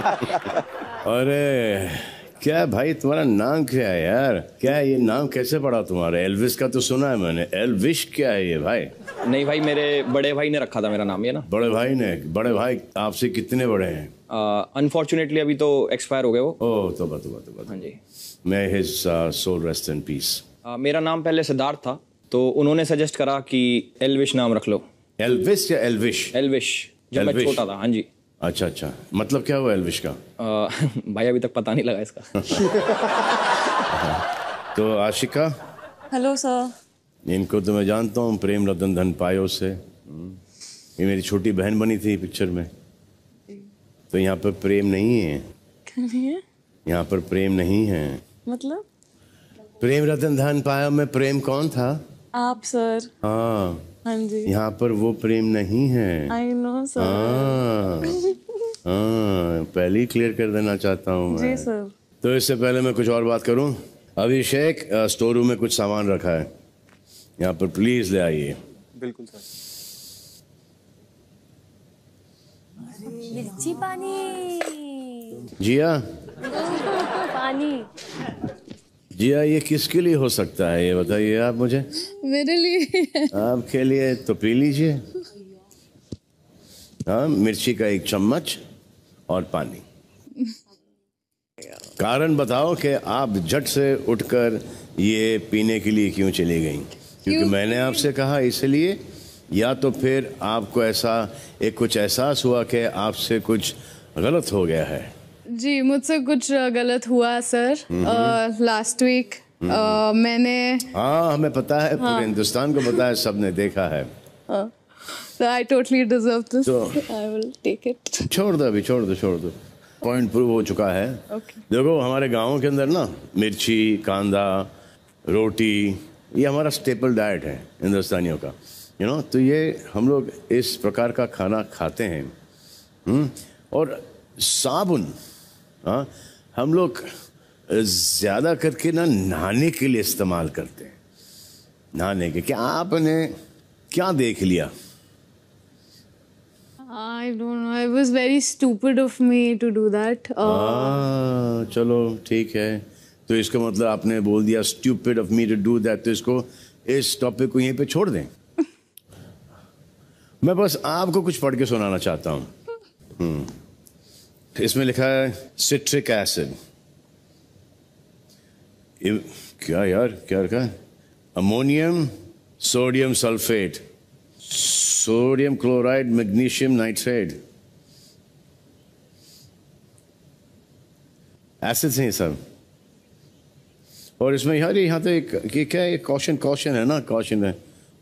अरे क्या भाई तुम्हारा नाम क्या है यार क्या है ये नाम कैसे पड़ा तुम्हारे एल्विस का तो सुना है मैंने एल्विश क्या है ये भाई नहीं भाई मेरे बड़े भाई ने रखा था मेरा नाम ये ना बड़े भाई ने बड़े भाई आपसे कितने बड़े हैं अनफॉर्चुनेटली uh, अभी तो एक्सपायर हो गए वो ओह तो बात बात बात हाँ जी मैं his soul rest in peace मेरा नाम पहले सिद्धार्थ था तो उन्होंने सजेस्ट करा कि एल्विश नाम रख लो एल्विस या एल्विश एल्विश जब मैं छोटा था हाँ जी अच्छा अच्छा मतलब क्या हुआ एलविश का भाई अभी तक पता नहीं लगा इसका तो आशिका हेलो सर इनको तो मैं जानता हूँ प्रेम रतन धन पायो से ये मेरी छोटी बहन बनी थी पिक्चर में तो यहाँ पर प्रेम नहीं है यहाँ पर प्रेम नहीं है मतलब प्रेम रतन धन पायो में प्रेम कौन था आप सर हाँ हाँ जी यहाँ पर वो प्रेम नहीं है आई नो सर हाँ पहले ही क्लियर कर देना चाहता हूँ जी सर तो इससे पहले मैं कुछ और बात करूँ अभिषेक स्टोर रूम में कुछ सामान रखा है यहाँ पर प्लीज ले आइए बिल्कुल सर मिर्ची पानी जिया पानी जिया हाँ, ये किसके लिए हो सकता है ये बताइए आप मुझे मेरे लिए आपके लिए तो पी लीजिए हाँ मिर्ची का एक चम्मच और पानी कारण बताओ कि आप झट से उठकर ये पीने के लिए क्यों चली गई क्योंकि मैंने आपसे कहा इसलिए या तो फिर आपको ऐसा एक कुछ एहसास हुआ कि आपसे कुछ गलत हो गया है जी मुझसे कुछ गलत हुआ सर लास्ट वीक मैंने हाँ हमें पता है पूरे हाँ। हिंदुस्तान को पता है सबने देखा है I totally deserve this I will take it छोड़ दो अभी छोड़ दो छोड़ दो पॉइंट प्रूव हो चुका है देखो हमारे गाँव के अंदर ना मिर्ची कांदा रोटी ये हमारा स्टेपल डाइट है हिंदुस्तानियों का यू नो तो ये हम लोग इस प्रकार का खाना खाते हैं हुँ? हम्म? और साबुन हाँ हम लोग ज़्यादा करके ना नहाने के लिए इस्तेमाल करते हैं नहाने के क्या आपने क्या देख लिया I don't know. It was very stupid of me to do that. Uh... Ah, चलो ठीक है तो इसका मतलब आपने बोल दिया stupid of me to do that तो इसको इस टॉपिक को यहीं पे छोड़ दें मैं बस आपको कुछ पढ़ के सुनाना चाहता हूँ हम्म। इसमें लिखा है सिट्रिक एसिड क्या यार क्या लिखा है ammonium sodium sulphate sodium chloride magnesium nitrate acids हैं सब और इसमें यार यहाँ तो एक ये क्या है कॉशन कॉशन है ना कॉशन है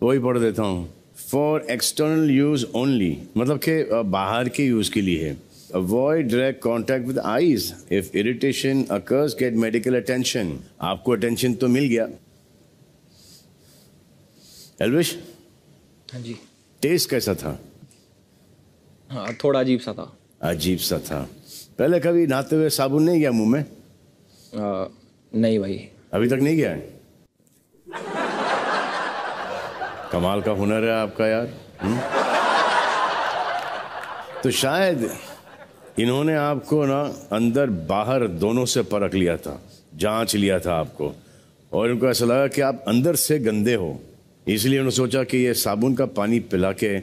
वही पढ़ देता हूँ फॉर एक्सटर्नल यूज़ ओनली मतलब के बाहर के यूज़ के लिए है Avoid direct contact with eyes. If irritation occurs, get medical attention. आपको attention तो मिल गया एलविश हाँ जी टेस्ट कैसा था हाँ थोड़ा अजीब सा था अजीब सा था पहले कभी नहाते हुए साबुन नहीं गया मुंह में आ, नहीं भाई अभी तक नहीं गया है कमाल का हुनर है आपका यार हुँ? हम्म। तो शायद इन्होंने आपको ना अंदर बाहर दोनों से परख लिया था जांच लिया था आपको और इनको ऐसा लगा कि आप अंदर से गंदे हो इसलिए उन्होंने सोचा कि ये साबुन का पानी पिला के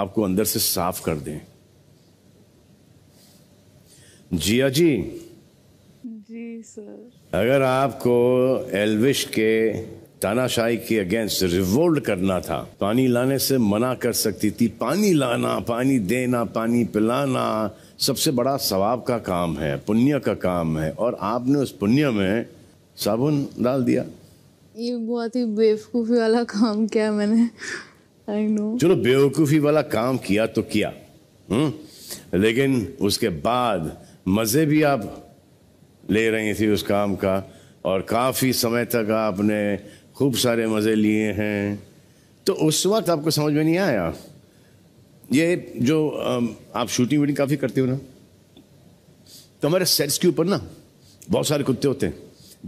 आपको अंदर से साफ कर दें जिया जी जी सर अगर आपको एलविश के तानाशाही के अगेंस्ट रिवोल्ट करना था पानी लाने से मना कर सकती थी पानी लाना पानी देना पानी पिलाना सबसे बड़ा सवाब का काम है पुण्य का काम है और आपने उस पुण्य में साबुन डाल दिया ये बहुत ही बेवकूफ़ी वाला काम किया मैंने आई नो चलो बेवकूफ़ी वाला काम किया तो किया हुँ? हम्म? लेकिन उसके बाद मज़े भी आप ले रही थी उस काम का और काफ़ी समय तक आपने खूब सारे मज़े लिए हैं तो उस वक्त आपको समझ में नहीं आया ये जो आप शूटिंग वूटिंग काफ़ी करते हो ना तो हमारे सेट्स के ऊपर ना बहुत सारे कुत्ते होते हैं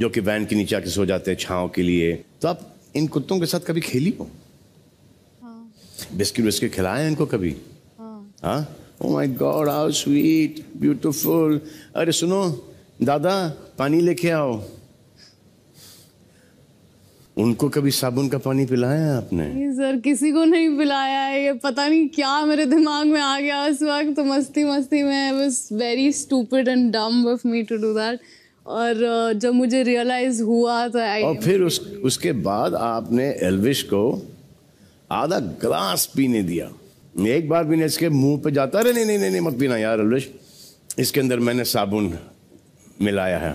जो कि वैन के नीचे आके सो जाते हैं छाँव के लिए तो आप इन कुत्तों के साथ कभी खेली हो हाँ। बिस्किट बिस्किट खिलाए इनको कभी हाँ oh my God how sweet beautiful अरे सुनो दादा पानी लेके आओ उनको कभी साबुन का पानी पिलाया है आपने नहीं सर किसी को नहीं पिलाया है ये पता नहीं क्या मेरे दिमाग में आ गया उस वक्त तो मस्ती मस्ती में was very stupid and dumb of me to do that और जब मुझे रियलाइज हुआ तो आई और फिर उस उसके बाद आपने एलविश को आधा ग्लास पीने दिया एक बार पीने इसके मुंह पे जाता अरे नहीं नहीं नहीं मत पीना यार एलविश इसके अंदर मैंने साबुन मिलाया है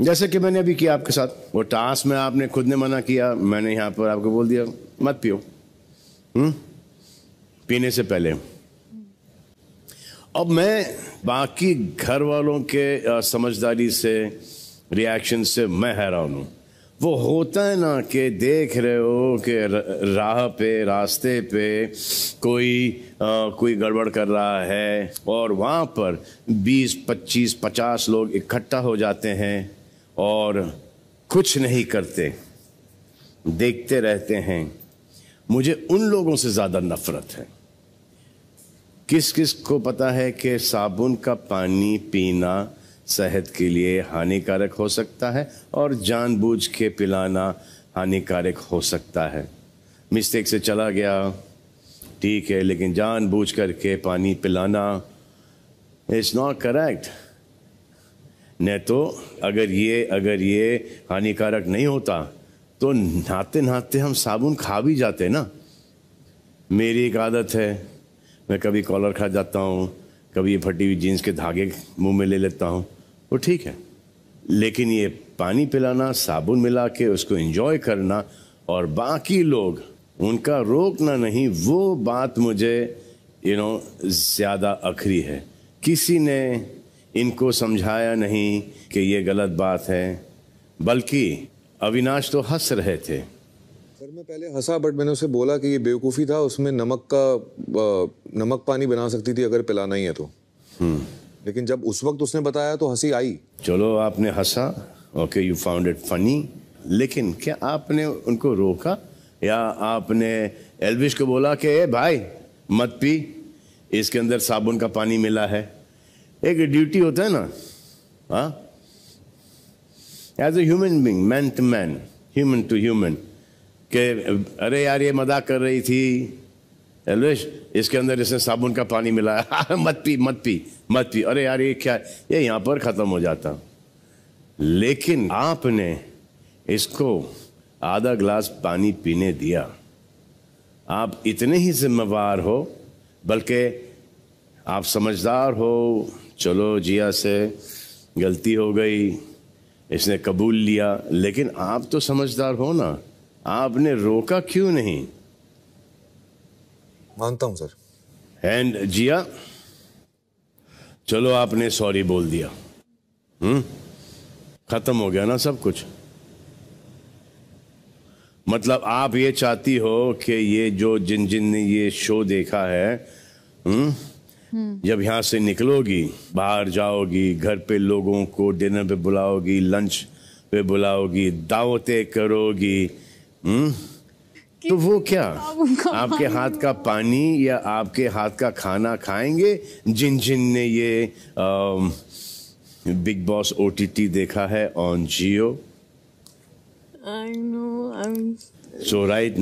जैसे कि मैंने अभी किया आपके साथ वो टास में आपने खुद ने मना किया मैंने यहाँ पर आपको बोल दिया मत पियो हुँ? हम्म? पीने से पहले अब मैं बाकी घर वालों के समझदारी से रिएक्शन से मैं हैरान हूँ वो होता है ना कि देख रहे हो कि राह पे रास्ते पे कोई आ, कोई गड़बड़ कर रहा है और वहाँ पर 20, 25, 50 लोग इकट्ठा हो जाते हैं और कुछ नहीं करते देखते रहते हैं मुझे उन लोगों से ज़्यादा नफरत है किस किस को पता है कि साबुन का पानी पीना सेहत के लिए हानिकारक हो सकता है और जानबूझ के पिलाना हानिकारक हो सकता है मिस्टेक से चला गया ठीक है लेकिन जानबूझ करके पानी पिलाना इज़ नॉट करेक्ट नहीं तो अगर ये अगर ये हानिकारक नहीं होता तो नहाते नहाते हम साबुन खा भी जाते ना मेरी एक आदत है मैं कभी कॉलर खा जाता हूँ कभी ये फटी हुई जीन्स के धागे मुंह में ले लेता हूँ वो ठीक है लेकिन ये पानी पिलाना साबुन मिला के उसको इन्जॉय करना और बाकी लोग उनका रोकना नहीं वो बात मुझे यू नो ज़्यादा अखरी है किसी ने इनको समझाया नहीं कि ये गलत बात है बल्कि अविनाश तो हंस रहे थे सर मैं पहले हंसा बट मैंने उसे बोला कि ये बेवकूफ़ी था उसमें नमक का नमक पानी बना सकती थी अगर पिलाना ही है तो हम्म। लेकिन जब उस वक्त उसने बताया तो हंसी आई चलो आपने हंसा okay you found it funny लेकिन क्या आपने उनको रोका या आपने एलविश को बोला कि ए भाई मत पी इसके अंदर साबुन का पानी मिला है एक ड्यूटी होता है ना हाँ as a human being man to man human to human के अरे यार ये मजाक कर रही थी एलवेश इसके अंदर इसने साबुन का पानी मिलाया मत पी मत पी मत पी अरे यार ये क्या ये यहाँ पर ख़त्म हो जाता लेकिन आपने इसको आधा ग्लास पानी पीने दिया आप इतने ही जिम्मेवार हो बल्कि आप समझदार हो चलो जिया से गलती हो गई इसने कबूल लिया लेकिन आप तो समझदार हो ना आपने रोका क्यों नहीं मानता हूं सर एंड जिया चलो आपने सॉरी बोल दिया हम्म खत्म हो गया ना सब कुछ मतलब आप ये चाहती हो कि ये जो जिन जिन ने ये शो देखा है हम्म जब यहाँ से निकलोगी बाहर जाओगी घर पे लोगों को डिनर पे बुलाओगी लंच पे बुलाओगी दावतें करोगी हम्म तो वो क्या आपके हाथ का पानी या आपके हाथ का खाना खाएंगे जिन जिन ने ये बिग बॉस ओ देखा है on Jio I know I so right